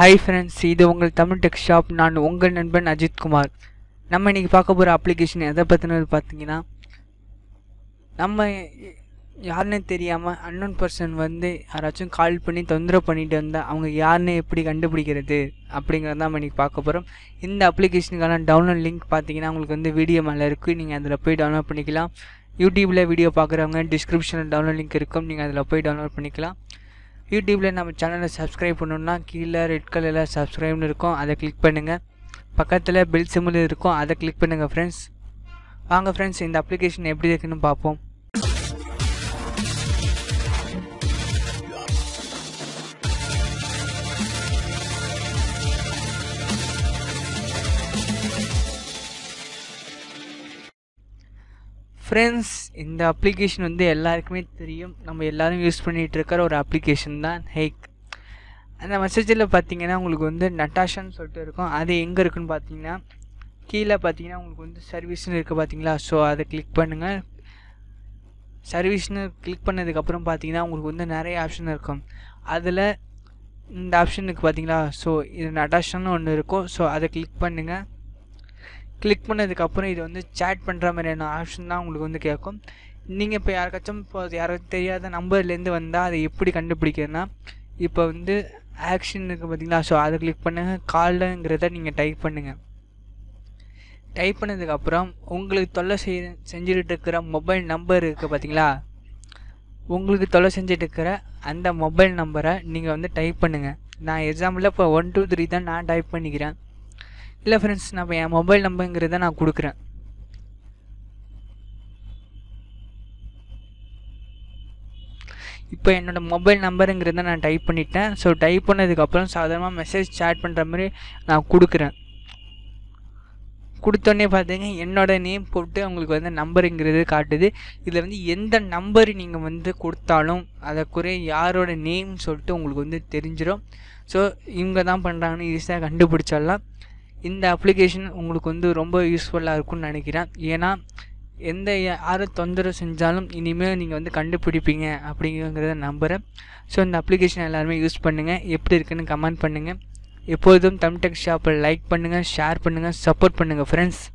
hi friends இது உங்கள் Tamil tech shop நான் உங்கள் நண்பன் அஜித்குமார் நம்ம இன்றைக்கி பார்க்க போகிற அப்ளிகேஷன் எதை பற்றினது பார்த்தீங்கன்னா நம்ம யாருன்னு தெரியாமல் அன்னோன் பர்சன் வந்து யாராச்சும் கால் பண்ணி தொந்தரவு பண்ணிட்டு வந்தால் அவங்க யாருன்னு எப்படி கண்டுபிடிக்கிறது அப்படிங்கிறது நம்ம இன்றைக்கி பார்க்க போகிறோம் இந்த அப்ளிகேஷனுக்கான டவுன்லோட் லிங்க் பார்த்தீங்கன்னா உங்களுக்கு வந்து வீடியோ மேலே இருக்குது நீங்கள் அதில் போய் டவுன்லோட் பண்ணிக்கலாம் யூடியூப்பில் வீடியோ பார்க்குறவங்க டிஸ்கிரிப்ஷனில் டவுன்லோட் லிங்க் இருக்கும் நீங்கள் அதில் போய் டவுன்லோட் பண்ணிக்கலாம் யூடியூப்பில் நம்ம சேனலை சப்ஸ்கிரைப் பண்ணணும்னா கீழே ரெட் கலரில் சப்ஸ்கிரைப்னு இருக்கும் அதை கிளிக் பண்ணுங்கள் பக்கத்தில் பில் சிம்மில் இருக்கும் அதை கிளிக் பண்ணுங்கள் ஃப்ரெண்ட்ஸ் வாங்க ஃப்ரெண்ட்ஸ் இந்த அப்ளிகேஷன் எப்படி இருக்குன்னு பார்ப்போம் ஃப்ரெண்ட்ஸ் இந்த அப்ளிகேஷன் வந்து எல்லாருக்குமே தெரியும் நம்ம எல்லோரும் யூஸ் பண்ணிகிட்ருக்கிற ஒரு அப்ளிகேஷன் தான் ஹேக் அந்த மெசேஜில் பார்த்தீங்கன்னா உங்களுக்கு வந்து நட்டாஷான்னு சொல்லிட்டு இருக்கும் அது எங்கே இருக்குன்னு பார்த்தீங்கன்னா கீழே பார்த்தீங்கன்னா உங்களுக்கு வந்து சர்வீஸ்னு இருக்குது பார்த்தீங்களா ஸோ அதை கிளிக் பண்ணுங்கள் சர்வீஸ்னு கிளிக் பண்ணதுக்கப்புறம் பார்த்தீங்கன்னா உங்களுக்கு வந்து நிறைய ஆப்ஷன் இருக்கும் அதில் இந்த ஆப்ஷனுக்கு பார்த்தீங்களா ஸோ இது நட்டாஷான்னு ஒன்று இருக்கும் ஸோ அதை கிளிக் பண்ணுங்கள் கிளிக் பண்ணதுக்கப்புறம் இது வந்து சேட் பண்ணுற மாதிரியான ஆப்ஷன் தான் உங்களுக்கு வந்து கேட்கும் நீங்கள் இப்போ யாருக்காச்சும் இப்போ யாருக்கும் தெரியாத நம்பர்லேருந்து வந்தால் அதை எப்படி கண்டுபிடிக்கிறதுனா இப்போ வந்து ஆக்ஷன் இருக்குது பார்த்தீங்களா ஸோ அதை கிளிக் பண்ணுங்கள் காலுங்கிறத நீங்கள் டைப் பண்ணுங்கள் டைப் பண்ணதுக்கப்புறம் உங்களுக்கு தொல்லை செய் செஞ்சுட்டு இருக்கிற மொபைல் நம்பர் இருக்குது பார்த்தீங்களா உங்களுக்கு தொலை செஞ்சுட்டு இருக்கிற அந்த மொபைல் நம்பரை நீங்கள் வந்து டைப் பண்ணுங்கள் நான் எக்ஸாம்பிளில் இப்போ ஒன் டூ த்ரீ தான் நான் டைப் பண்ணிக்கிறேன் இல்லை ஃப்ரெண்ட்ஸ் நான் இப்போ என் மொபைல் நம்பருங்கிறத நான் கொடுக்குறேன் இப்போ என்னோடய மொபைல் நம்பருங்கிறத நான் டைப் பண்ணிட்டேன் ஸோ டைப் பண்ணதுக்கப்புறம் சாதாரணமாக மெசேஜ் சேட் பண்ணுற மாதிரி நான் கொடுக்குறேன் கொடுத்தோடனே பார்த்தீங்க என்னோட நேம் போட்டு உங்களுக்கு வந்து நம்பருங்கிறது காட்டுது இதில் வந்து எந்த நம்பர் நீங்கள் வந்து கொடுத்தாலும் அதை குறை யாரோட நேம் சொல்லிட்டு உங்களுக்கு வந்து தெரிஞ்சிடும் ஸோ இவங்க தான் பண்ணுறாங்கன்னு ஈஸியாக கண்டுபிடிச்சிடலாம் இந்த அப்ளிகேஷன் உங்களுக்கு வந்து ரொம்ப யூஸ்ஃபுல்லாக இருக்கும்னு நினைக்கிறேன் ஏன்னா எந்த யார் தொந்தரவு செஞ்சாலும் இனிமேல் நீங்கள் வந்து கண்டுபிடிப்பீங்க அப்படிங்கிறத நம்புகிறேன் ஸோ இந்த அப்ளிகேஷன் எல்லாருமே யூஸ் பண்ணுங்கள் எப்படி இருக்குன்னு கமெண்ட் பண்ணுங்கள் எப்பொழுதும் தமிழ்டெக் ஷாப்பை லைக் பண்ணுங்கள் ஷேர் பண்ணுங்கள் சப்போர்ட் பண்ணுங்கள் ஃப்ரெண்ட்ஸ்